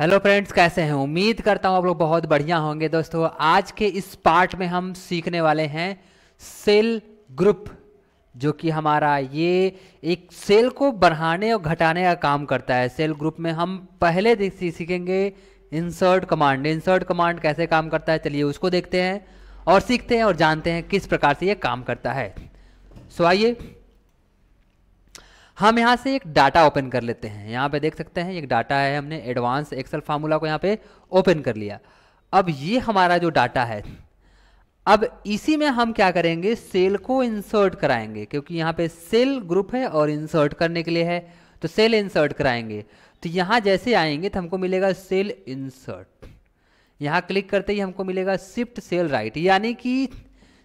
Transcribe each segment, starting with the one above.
hello friends कैसे हैं उम्मीद करता हूं आप लोग बहुत बढ़िया होंगे दोस्तों आज के इस पार्ट में हम सीखने वाले हैं सेल ग्रुप जो कि हमारा ये एक सेल को बढ़ाने और घटाने का काम करता है सेल ग्रुप में हम पहले सीखेंगे इंसर्ट कमांड इंसर्ट कमांड कैसे काम करता है चलिए उसको देखते हैं और सीखते हैं और जानते हैं किस प्रकार से ये काम करता है सो आइए हम यहाँ से एक डाटा ओपन कर लेते हैं यहाँ पे देख सकते हैं एक डाटा है हमने एडवांस एक्सेल फार्मूला को यहाँ पे ओपन कर लिया अब ये हमारा जो डाटा है अब इसी में हम क्या करेंगे सेल को इंसर्ट कराएंगे क्योंकि यहाँ पे सेल ग्रुप है और इंसर्ट करने के लिए है तो सेल इंसर्ट कराएंगे तो यहाँ जैसे आएंगे तो हमको मिलेगा सेल इंसर्ट यहाँ क्लिक करते ही हमको मिलेगा शिफ्ट सेल राइट यानी कि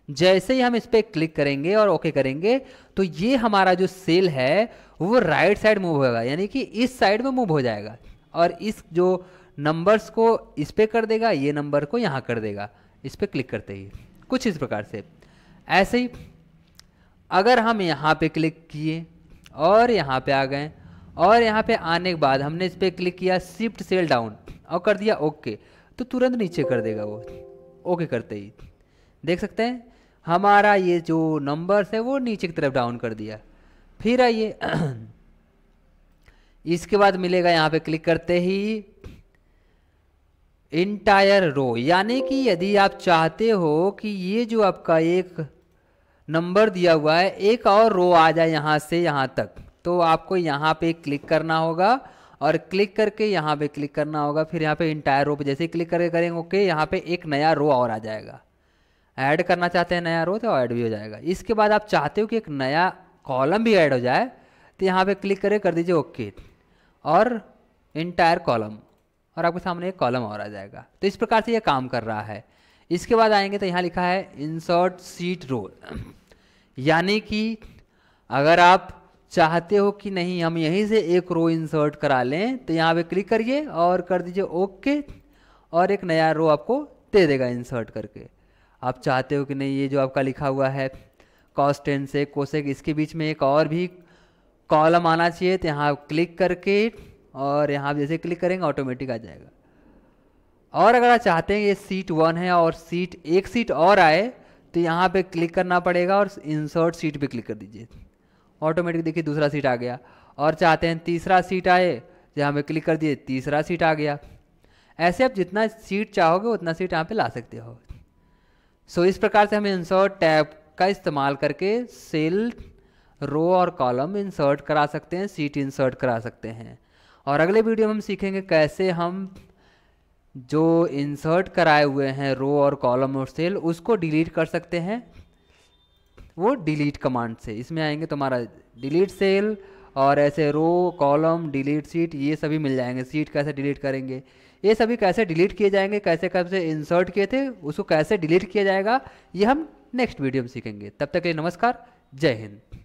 जैसे ही हम इस पर क्लिक करेंगे और ओके करेंगे तो ये हमारा जो सेल है वो राइट साइड मूव होगा यानी कि इस साइड में मूव हो जाएगा और इस जो नंबर्स को इस पर कर देगा ये नंबर को यहाँ कर देगा इस पर क्लिक करते ही कुछ इस प्रकार से ऐसे ही अगर हम यहाँ पे क्लिक किए और यहाँ पे आ गए और यहाँ पे आने के बाद हमने इस पर क्लिक किया शिफ्ट सेल डाउन और कर दिया ओके तो तुरंत नीचे कर देगा वो ओके करते ही देख सकते हैं हमारा ये जो नंबर्स है वो नीचे की तरफ डाउन कर दिया फिर आइए इसके बाद मिलेगा यहाँ पे क्लिक करते ही इंटायर रो यानी कि यदि आप चाहते हो कि ये जो आपका एक नंबर दिया हुआ है एक और रो आ जाए यहाँ से यहाँ तक तो आपको यहाँ पे क्लिक करना होगा और क्लिक करके यहाँ पे क्लिक करना होगा फिर यहाँ पे इंटायर रो पे जैसे क्लिक करके करेंगे ओके यहाँ पे एक नया रो और आ जाएगा ऐड करना चाहते हैं नया रो तो ऐड भी हो जाएगा इसके बाद आप चाहते हो कि एक नया कॉलम भी ऐड हो जाए तो यहाँ पे क्लिक करें कर दीजिए ओके और इंटायर कॉलम और आपके सामने एक कॉलम और आ जाएगा तो इस प्रकार से ये काम कर रहा है इसके बाद आएंगे तो यहाँ लिखा है इंसर्ट सीट रो यानी कि अगर आप चाहते हो कि नहीं हम यहीं से एक रो इंसर्ट करा लें तो यहाँ पे क्लिक करिए और कर दीजिए ओके और एक नया रो आपको दे देगा इंसर्ट करके आप चाहते हो कि नहीं ये जो आपका लिखा हुआ है कॉस टेन से कोसेक इसके बीच में एक और भी कॉलम आना चाहिए तो यहाँ आप क्लिक करके और यहाँ आप जैसे क्लिक करेंगे ऑटोमेटिक आ जाएगा और अगर आप चाहते हैं ये सीट वन है और सीट एक सीट और आए तो यहाँ पे क्लिक करना पड़ेगा और इंसर्ट सीट पे क्लिक कर दीजिए ऑटोमेटिक देखिए दूसरा सीट आ गया और चाहते हैं तीसरा सीट आए जहाँ तो पे क्लिक कर दिए तीसरा सीट आ गया ऐसे आप जितना सीट चाहोगे उतना सीट यहाँ पे ला सकते हो सो so, इस प्रकार से हम इंसर्ट टैब का इस्तेमाल करके सेल रो और कॉलम इंसर्ट करा सकते हैं सीट इंसर्ट करा सकते हैं और अगले वीडियो में हम सीखेंगे कैसे हम जो इंसर्ट कराए हुए हैं रो और कॉलम और सेल उसको डिलीट कर सकते हैं वो डिलीट कमांड से इसमें आएंगे तुम्हारा डिलीट सेल और ऐसे रो कॉलम डिलीट सीट ये सभी मिल जाएंगे सीट कैसे डिलीट करेंगे ये सभी कैसे डिलीट किए जाएंगे कैसे कैसे इंसर्ट किए थे उसको कैसे डिलीट किया जाएगा ये हम नेक्स्ट वीडियो में सीखेंगे तब तक के लिए नमस्कार जय हिंद